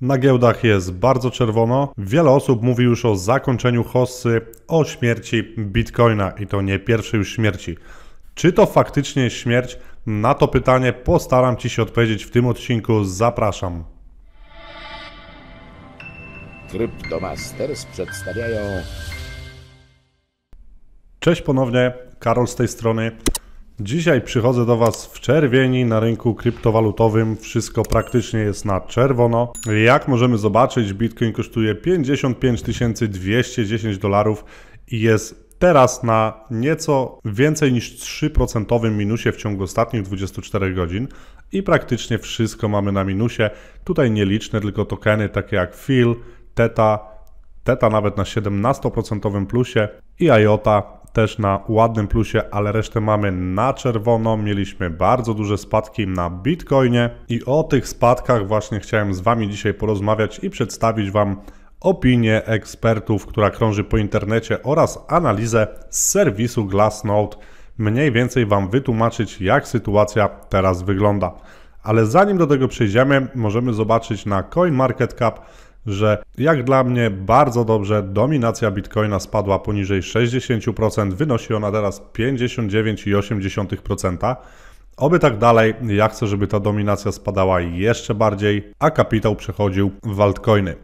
Na giełdach jest bardzo czerwono. Wiele osób mówi już o zakończeniu hossy, o śmierci Bitcoina i to nie pierwszej już śmierci. Czy to faktycznie jest śmierć? Na to pytanie postaram Ci się odpowiedzieć w tym odcinku. Zapraszam. Cryptomasters przedstawiają. Cześć ponownie, Karol z tej strony. Dzisiaj przychodzę do Was w czerwieni na rynku kryptowalutowym. Wszystko praktycznie jest na czerwono. Jak możemy zobaczyć, Bitcoin kosztuje 55 210 dolarów i jest teraz na nieco więcej niż 3% minusie w ciągu ostatnich 24 godzin i praktycznie wszystko mamy na minusie. Tutaj nieliczne tylko tokeny takie jak FIL, TETA, TETA nawet na 17% plusie i IOTA też na ładnym plusie, ale resztę mamy na czerwono. Mieliśmy bardzo duże spadki na Bitcoinie i o tych spadkach właśnie chciałem z Wami dzisiaj porozmawiać i przedstawić Wam opinię ekspertów, która krąży po internecie oraz analizę z serwisu Glassnode. Mniej więcej Wam wytłumaczyć, jak sytuacja teraz wygląda. Ale zanim do tego przejdziemy, możemy zobaczyć na CoinMarketCap, że jak dla mnie bardzo dobrze dominacja Bitcoina spadła poniżej 60%, wynosi ona teraz 59,8%. Oby tak dalej, ja chcę, żeby ta dominacja spadała jeszcze bardziej, a kapitał przechodził w altcoiny.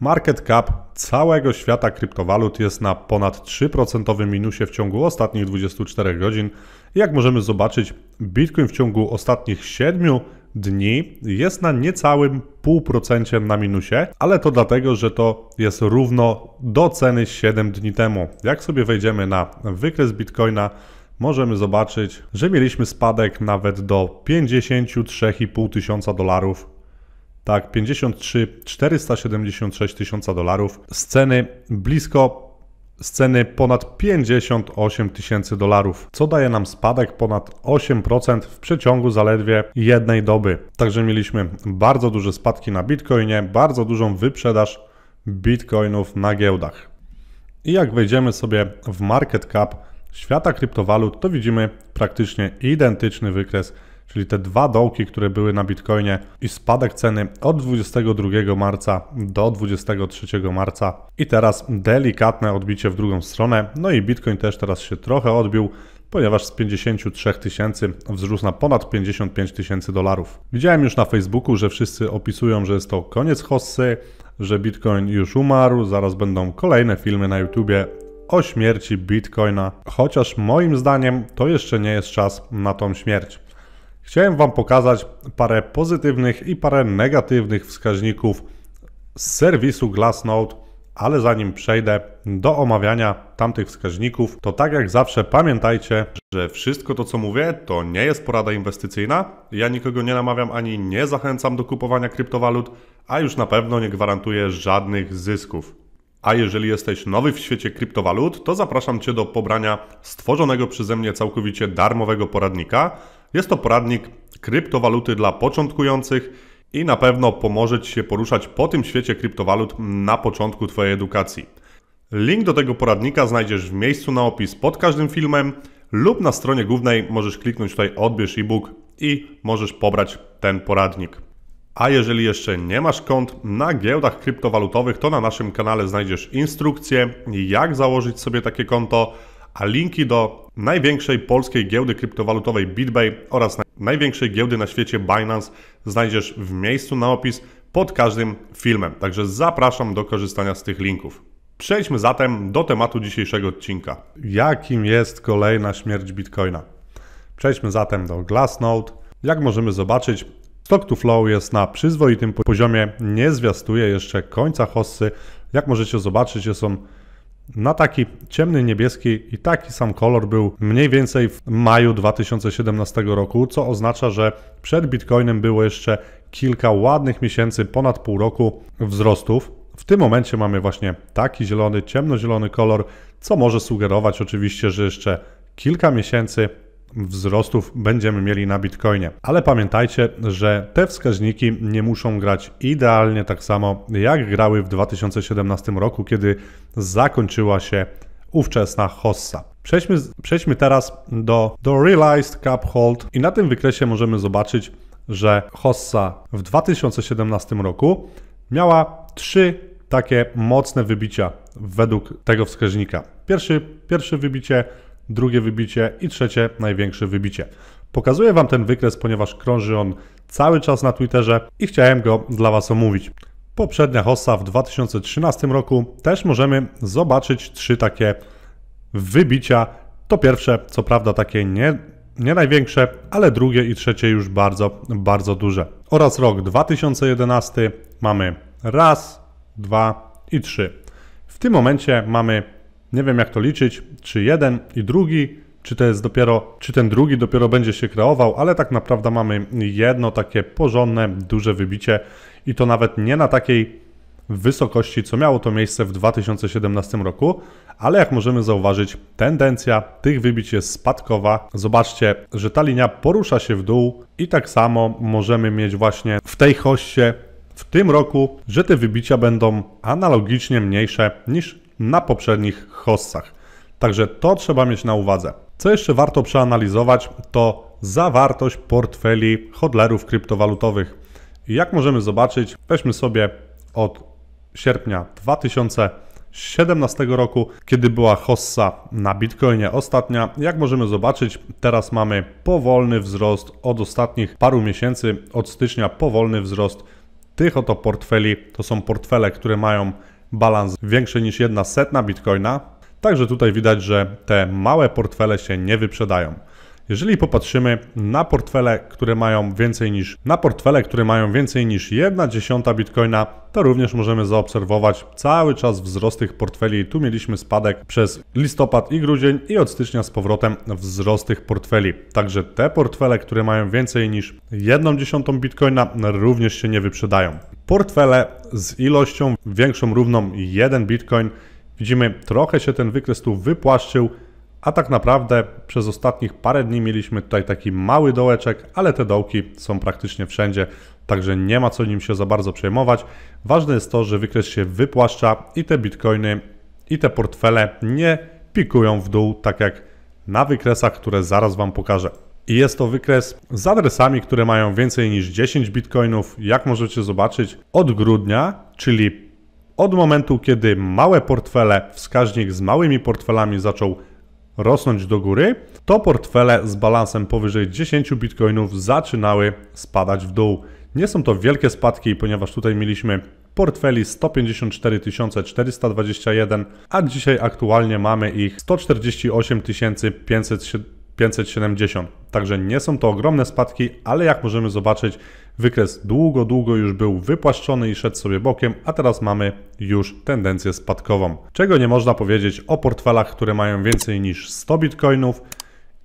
Market cap całego świata kryptowalut jest na ponad 3% minusie w ciągu ostatnich 24 godzin. Jak możemy zobaczyć, Bitcoin w ciągu ostatnich 7 dni jest na niecałym 0,5% na minusie, ale to dlatego, że to jest równo do ceny 7 dni temu. Jak sobie wejdziemy na wykres Bitcoina, możemy zobaczyć, że mieliśmy spadek nawet do 53,5 tysiąca dolarów. Tak, 53 476 tysiąca dolarów z ceny blisko z ceny ponad 58 tysięcy dolarów, co daje nam spadek ponad 8% w przeciągu zaledwie jednej doby. Także mieliśmy bardzo duże spadki na Bitcoinie, bardzo dużą wyprzedaż Bitcoinów na giełdach. I jak wejdziemy sobie w market cap świata kryptowalut, to widzimy praktycznie identyczny wykres czyli te dwa dołki, które były na Bitcoinie i spadek ceny od 22 marca do 23 marca i teraz delikatne odbicie w drugą stronę. No i Bitcoin też teraz się trochę odbił, ponieważ z 53 tysięcy wzrósł na ponad 55 tysięcy dolarów. Widziałem już na Facebooku, że wszyscy opisują, że jest to koniec hossy, że Bitcoin już umarł, zaraz będą kolejne filmy na YouTubie o śmierci Bitcoina, chociaż moim zdaniem to jeszcze nie jest czas na tą śmierć. Chciałem Wam pokazać parę pozytywnych i parę negatywnych wskaźników z serwisu Glassnode, ale zanim przejdę do omawiania tamtych wskaźników, to tak jak zawsze pamiętajcie, że wszystko to co mówię to nie jest porada inwestycyjna. Ja nikogo nie namawiam ani nie zachęcam do kupowania kryptowalut, a już na pewno nie gwarantuję żadnych zysków. A jeżeli jesteś nowy w świecie kryptowalut, to zapraszam Cię do pobrania stworzonego przeze mnie całkowicie darmowego poradnika – jest to poradnik kryptowaluty dla początkujących i na pewno pomoże Ci się poruszać po tym świecie kryptowalut na początku Twojej edukacji. Link do tego poradnika znajdziesz w miejscu na opis pod każdym filmem lub na stronie głównej możesz kliknąć tutaj odbierz e-book i możesz pobrać ten poradnik. A jeżeli jeszcze nie masz kont na giełdach kryptowalutowych, to na naszym kanale znajdziesz instrukcję, jak założyć sobie takie konto, a linki do największej polskiej giełdy kryptowalutowej BitBay oraz największej giełdy na świecie Binance znajdziesz w miejscu na opis pod każdym filmem. Także zapraszam do korzystania z tych linków. Przejdźmy zatem do tematu dzisiejszego odcinka. Jakim jest kolejna śmierć Bitcoina? Przejdźmy zatem do Glassnode. Jak możemy zobaczyć, stock to flow jest na przyzwoitym poziomie, nie zwiastuje jeszcze końca hossy. Jak możecie zobaczyć, jest on na taki ciemny niebieski i taki sam kolor był mniej więcej w maju 2017 roku, co oznacza, że przed Bitcoinem było jeszcze kilka ładnych miesięcy, ponad pół roku wzrostów. W tym momencie mamy właśnie taki zielony, ciemnozielony kolor, co może sugerować oczywiście, że jeszcze kilka miesięcy wzrostów będziemy mieli na Bitcoinie. Ale pamiętajcie, że te wskaźniki nie muszą grać idealnie tak samo jak grały w 2017 roku, kiedy zakończyła się ówczesna hossa. Przejdźmy, przejdźmy teraz do, do Realized Cup Hold i na tym wykresie możemy zobaczyć, że hossa w 2017 roku miała trzy takie mocne wybicia według tego wskaźnika. Pierwszy, pierwsze wybicie drugie wybicie i trzecie największe wybicie. Pokazuję Wam ten wykres, ponieważ krąży on cały czas na Twitterze i chciałem go dla Was omówić. Poprzednia hossa w 2013 roku też możemy zobaczyć trzy takie wybicia. To pierwsze, co prawda, takie nie, nie największe, ale drugie i trzecie już bardzo, bardzo duże. Oraz rok 2011 mamy raz, dwa i trzy. W tym momencie mamy nie wiem jak to liczyć, czy jeden i drugi, czy to jest dopiero, czy ten drugi dopiero będzie się kreował, ale tak naprawdę mamy jedno takie porządne, duże wybicie i to nawet nie na takiej wysokości, co miało to miejsce w 2017 roku, ale jak możemy zauważyć, tendencja tych wybić jest spadkowa. Zobaczcie, że ta linia porusza się w dół i tak samo możemy mieć właśnie w tej hoście w tym roku, że te wybicia będą analogicznie mniejsze niż na poprzednich hossach. Także to trzeba mieć na uwadze. Co jeszcze warto przeanalizować, to zawartość portfeli hodlerów kryptowalutowych. Jak możemy zobaczyć, weźmy sobie od sierpnia 2017 roku, kiedy była hossa na Bitcoinie ostatnia. Jak możemy zobaczyć, teraz mamy powolny wzrost od ostatnich paru miesięcy, od stycznia powolny wzrost tych oto portfeli. To są portfele, które mają balans większy niż jedna setna bitcoina. Także tutaj widać, że te małe portfele się nie wyprzedają. Jeżeli popatrzymy na portfele, które mają więcej niż na portfele, które mają więcej niż dziesiąta bitcoina, to również możemy zaobserwować cały czas wzrost tych portfeli. Tu mieliśmy spadek przez listopad i grudzień i od stycznia z powrotem wzrost tych portfeli. Także te portfele, które mają więcej niż dziesiątą bitcoina również się nie wyprzedają. Portfele z ilością większą równą 1 bitcoin Widzimy, trochę się ten wykres tu wypłaszczył, a tak naprawdę przez ostatnich parę dni mieliśmy tutaj taki mały dołeczek, ale te dołki są praktycznie wszędzie, także nie ma co nim się za bardzo przejmować. Ważne jest to, że wykres się wypłaszcza i te bitcoiny i te portfele nie pikują w dół, tak jak na wykresach, które zaraz Wam pokażę. I jest to wykres z adresami, które mają więcej niż 10 bitcoinów, jak możecie zobaczyć, od grudnia, czyli od momentu, kiedy małe portfele, wskaźnik z małymi portfelami zaczął rosnąć do góry, to portfele z balansem powyżej 10 bitcoinów zaczynały spadać w dół. Nie są to wielkie spadki, ponieważ tutaj mieliśmy portfeli 154 421, a dzisiaj aktualnie mamy ich 148 500 570. Także nie są to ogromne spadki, ale jak możemy zobaczyć, wykres długo, długo już był wypłaszczony i szedł sobie bokiem, a teraz mamy już tendencję spadkową. Czego nie można powiedzieć o portfelach, które mają więcej niż 100 bitcoinów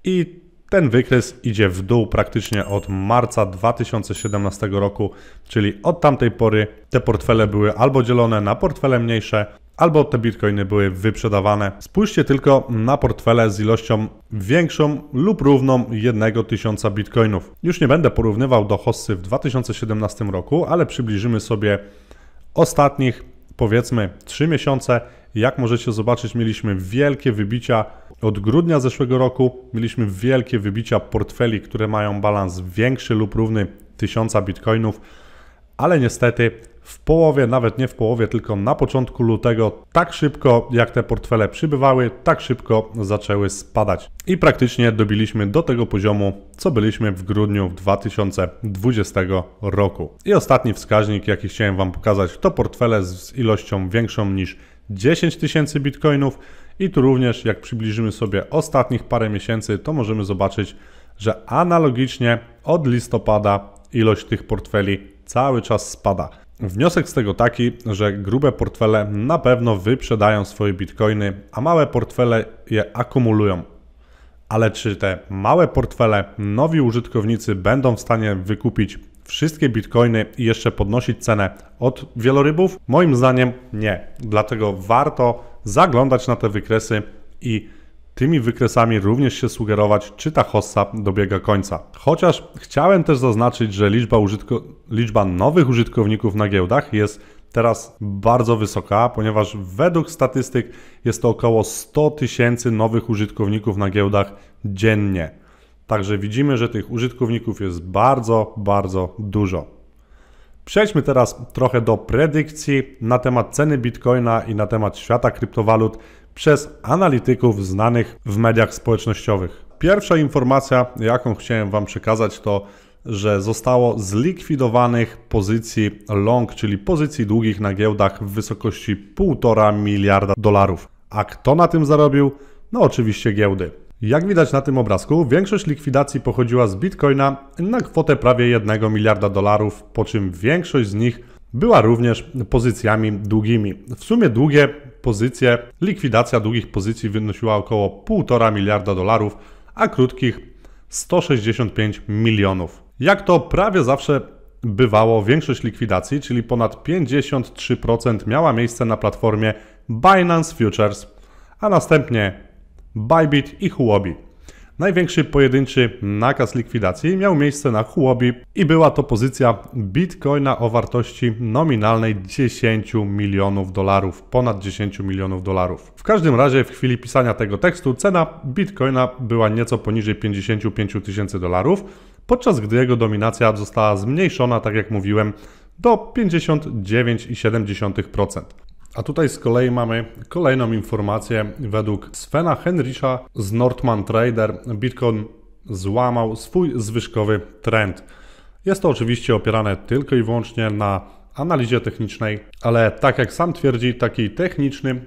i ten wykres idzie w dół praktycznie od marca 2017 roku, czyli od tamtej pory te portfele były albo dzielone na portfele mniejsze, albo te bitcoiny były wyprzedawane. Spójrzcie tylko na portfele z ilością większą lub równą 1000 bitcoinów. Już nie będę porównywał do hossy w 2017 roku, ale przybliżymy sobie ostatnich powiedzmy 3 miesiące. Jak możecie zobaczyć, mieliśmy wielkie wybicia od grudnia zeszłego roku mieliśmy wielkie wybicia portfeli, które mają balans większy lub równy 1000 bitcoinów, ale niestety w połowie, nawet nie w połowie, tylko na początku lutego, tak szybko jak te portfele przybywały, tak szybko zaczęły spadać. I praktycznie dobiliśmy do tego poziomu, co byliśmy w grudniu 2020 roku. I ostatni wskaźnik, jaki chciałem Wam pokazać, to portfele z ilością większą niż 10 tysięcy bitcoinów i tu również jak przybliżymy sobie ostatnich parę miesięcy, to możemy zobaczyć, że analogicznie od listopada ilość tych portfeli cały czas spada. Wniosek z tego taki, że grube portfele na pewno wyprzedają swoje bitcoiny, a małe portfele je akumulują. Ale czy te małe portfele nowi użytkownicy będą w stanie wykupić wszystkie bitcoiny i jeszcze podnosić cenę od wielorybów? Moim zdaniem nie. Dlatego warto zaglądać na te wykresy i tymi wykresami również się sugerować, czy ta hossa dobiega końca. Chociaż chciałem też zaznaczyć, że liczba, użytko... liczba nowych użytkowników na giełdach jest teraz bardzo wysoka, ponieważ według statystyk jest to około 100 tysięcy nowych użytkowników na giełdach dziennie. Także widzimy, że tych użytkowników jest bardzo, bardzo dużo. Przejdźmy teraz trochę do predykcji na temat ceny bitcoina i na temat świata kryptowalut przez analityków znanych w mediach społecznościowych. Pierwsza informacja, jaką chciałem Wam przekazać, to że zostało zlikwidowanych pozycji long, czyli pozycji długich na giełdach w wysokości 1,5 miliarda dolarów. A kto na tym zarobił? No oczywiście giełdy. Jak widać na tym obrazku, większość likwidacji pochodziła z bitcoina na kwotę prawie 1 miliarda dolarów, po czym większość z nich była również pozycjami długimi. W sumie długie pozycje, likwidacja długich pozycji wynosiła około 1,5 miliarda dolarów, a krótkich 165 milionów. Jak to prawie zawsze bywało, większość likwidacji, czyli ponad 53% miała miejsce na platformie Binance Futures, a następnie Bybit i Huobi. Największy pojedynczy nakaz likwidacji miał miejsce na Huobi i była to pozycja bitcoina o wartości nominalnej 10 milionów dolarów, ponad 10 milionów dolarów. W każdym razie w chwili pisania tego tekstu cena bitcoina była nieco poniżej 55 tysięcy dolarów, podczas gdy jego dominacja została zmniejszona, tak jak mówiłem, do 59,7%. A tutaj z kolei mamy kolejną informację. Według Svena Henrisha z Nordman Trader Bitcoin złamał swój zwyżkowy trend. Jest to oczywiście opierane tylko i wyłącznie na analizie technicznej, ale tak jak sam twierdzi, taki techniczny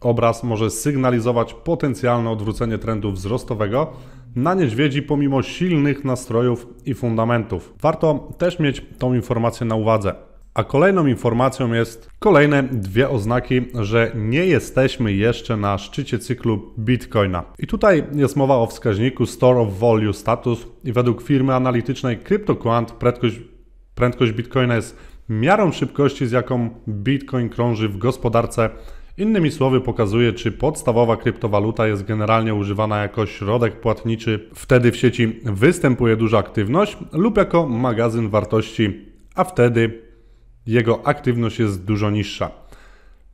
obraz może sygnalizować potencjalne odwrócenie trendu wzrostowego na niedźwiedzi pomimo silnych nastrojów i fundamentów. Warto też mieć tą informację na uwadze. A kolejną informacją jest kolejne dwie oznaki, że nie jesteśmy jeszcze na szczycie cyklu Bitcoina. I tutaj jest mowa o wskaźniku Store of Value Status i według firmy analitycznej CryptoQuant prędkość, prędkość Bitcoina jest miarą szybkości, z jaką Bitcoin krąży w gospodarce. Innymi słowy, pokazuje, czy podstawowa kryptowaluta jest generalnie używana jako środek płatniczy, wtedy w sieci występuje duża aktywność, lub jako magazyn wartości, a wtedy jego aktywność jest dużo niższa.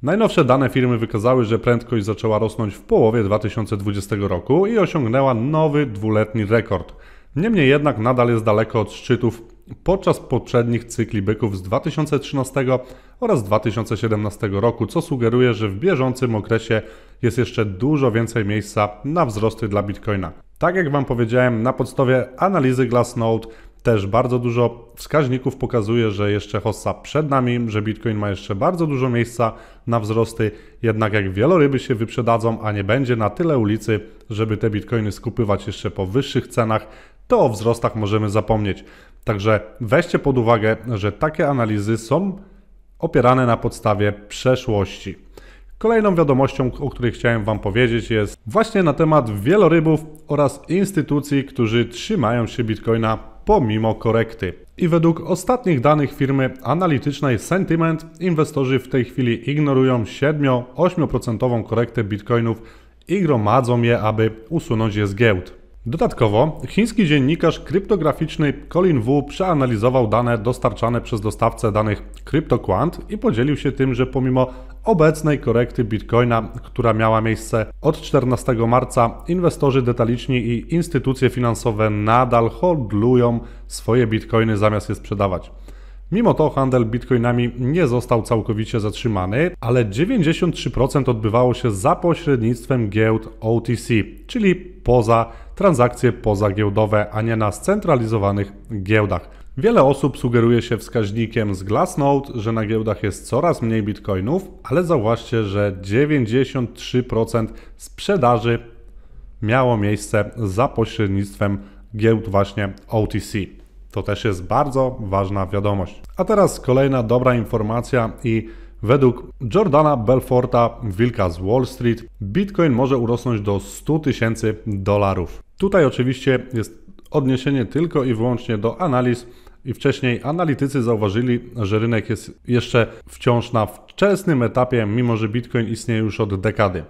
Najnowsze dane firmy wykazały, że prędkość zaczęła rosnąć w połowie 2020 roku i osiągnęła nowy dwuletni rekord. Niemniej jednak nadal jest daleko od szczytów podczas poprzednich cykli byków z 2013 oraz 2017 roku, co sugeruje, że w bieżącym okresie jest jeszcze dużo więcej miejsca na wzrosty dla Bitcoina. Tak jak Wam powiedziałem, na podstawie analizy Glassnode też bardzo dużo wskaźników pokazuje, że jeszcze hossa przed nami, że Bitcoin ma jeszcze bardzo dużo miejsca na wzrosty, jednak jak wieloryby się wyprzedadzą, a nie będzie na tyle ulicy, żeby te Bitcoiny skupywać jeszcze po wyższych cenach, to o wzrostach możemy zapomnieć. Także weźcie pod uwagę, że takie analizy są opierane na podstawie przeszłości. Kolejną wiadomością, o której chciałem Wam powiedzieć, jest właśnie na temat wielorybów oraz instytucji, którzy trzymają się bitcoina pomimo korekty. I według ostatnich danych firmy analitycznej Sentiment inwestorzy w tej chwili ignorują 7-8% korektę bitcoinów i gromadzą je, aby usunąć je z giełd. Dodatkowo chiński dziennikarz kryptograficzny Colin Wu przeanalizował dane dostarczane przez dostawcę danych CryptoQuant i podzielił się tym, że pomimo obecnej korekty Bitcoina, która miała miejsce od 14 marca, inwestorzy detaliczni i instytucje finansowe nadal hodlują swoje bitcoiny zamiast je sprzedawać. Mimo to handel bitcoinami nie został całkowicie zatrzymany, ale 93% odbywało się za pośrednictwem giełd OTC, czyli poza transakcje pozagiełdowe, a nie na scentralizowanych giełdach. Wiele osób sugeruje się wskaźnikiem z Glassnode, że na giełdach jest coraz mniej bitcoinów, ale zauważcie, że 93% sprzedaży miało miejsce za pośrednictwem giełd właśnie OTC. To też jest bardzo ważna wiadomość. A teraz kolejna dobra informacja i według Jordana Belforta, wilka z Wall Street, Bitcoin może urosnąć do 100 tysięcy dolarów. Tutaj oczywiście jest odniesienie tylko i wyłącznie do analiz i wcześniej analitycy zauważyli, że rynek jest jeszcze wciąż na wczesnym etapie, mimo że Bitcoin istnieje już od dekady.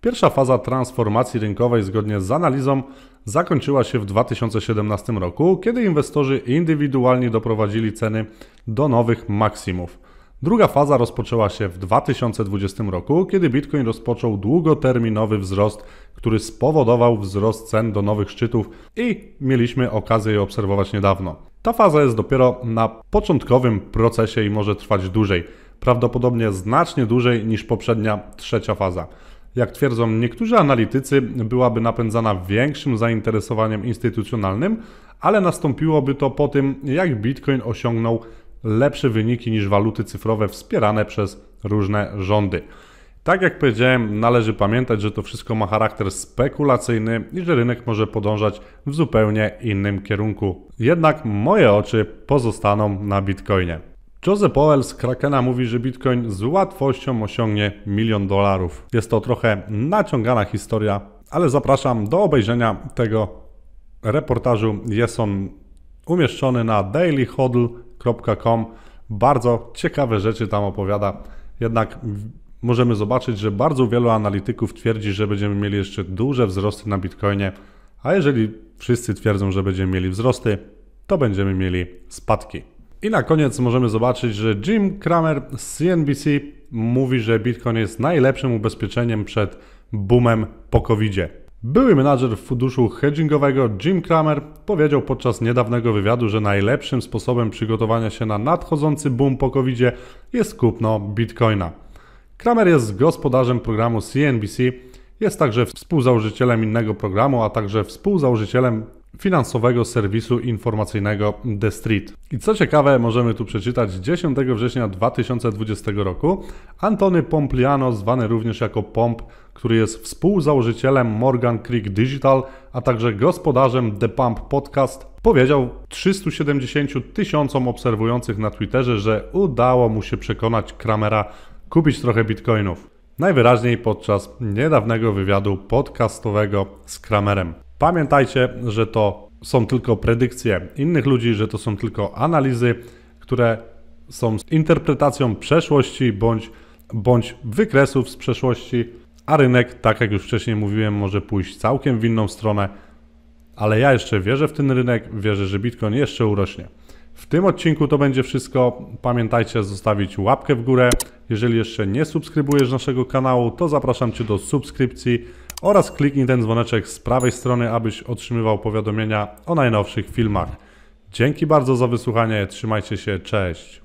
Pierwsza faza transformacji rynkowej zgodnie z analizą zakończyła się w 2017 roku, kiedy inwestorzy indywidualnie doprowadzili ceny do nowych maksimów. Druga faza rozpoczęła się w 2020 roku, kiedy Bitcoin rozpoczął długoterminowy wzrost, który spowodował wzrost cen do nowych szczytów i mieliśmy okazję je obserwować niedawno. Ta faza jest dopiero na początkowym procesie i może trwać dłużej, prawdopodobnie znacznie dłużej niż poprzednia trzecia faza jak twierdzą niektórzy analitycy, byłaby napędzana większym zainteresowaniem instytucjonalnym, ale nastąpiłoby to po tym, jak Bitcoin osiągnął lepsze wyniki niż waluty cyfrowe wspierane przez różne rządy. Tak jak powiedziałem, należy pamiętać, że to wszystko ma charakter spekulacyjny i że rynek może podążać w zupełnie innym kierunku. Jednak moje oczy pozostaną na Bitcoinie. Joseph Powell z Krakena mówi, że Bitcoin z łatwością osiągnie milion dolarów. Jest to trochę naciągana historia, ale zapraszam do obejrzenia tego reportażu. Jest on umieszczony na dailyhodl.com. Bardzo ciekawe rzeczy tam opowiada. Jednak możemy zobaczyć, że bardzo wielu analityków twierdzi, że będziemy mieli jeszcze duże wzrosty na Bitcoinie, a jeżeli wszyscy twierdzą, że będziemy mieli wzrosty, to będziemy mieli spadki. I na koniec możemy zobaczyć, że Jim Cramer z CNBC mówi, że Bitcoin jest najlepszym ubezpieczeniem przed boomem po covid -zie. Były menadżer funduszu hedgingowego Jim Cramer powiedział podczas niedawnego wywiadu, że najlepszym sposobem przygotowania się na nadchodzący boom po covid jest kupno bitcoina. Kramer jest gospodarzem programu CNBC, jest także współzałożycielem innego programu, a także współzałożycielem finansowego serwisu informacyjnego The Street. I co ciekawe, możemy tu przeczytać 10 września 2020 roku Antony Pompliano, zwany również jako Pomp, który jest współzałożycielem Morgan Creek Digital, a także gospodarzem The Pump Podcast, powiedział 370 tysiącom obserwujących na Twitterze, że udało mu się przekonać Kramera kupić trochę bitcoinów. Najwyraźniej podczas niedawnego wywiadu podcastowego z Kramerem. Pamiętajcie, że to są tylko predykcje innych ludzi, że to są tylko analizy, które są interpretacją przeszłości bądź, bądź wykresów z przeszłości, a rynek, tak jak już wcześniej mówiłem, może pójść całkiem w inną stronę, ale ja jeszcze wierzę w ten rynek, wierzę, że Bitcoin jeszcze urośnie. W tym odcinku to będzie wszystko. Pamiętajcie zostawić łapkę w górę. Jeżeli jeszcze nie subskrybujesz naszego kanału, to zapraszam Cię do subskrypcji oraz kliknij ten dzwoneczek z prawej strony, abyś otrzymywał powiadomienia o najnowszych filmach. Dzięki bardzo za wysłuchanie, trzymajcie się, cześć!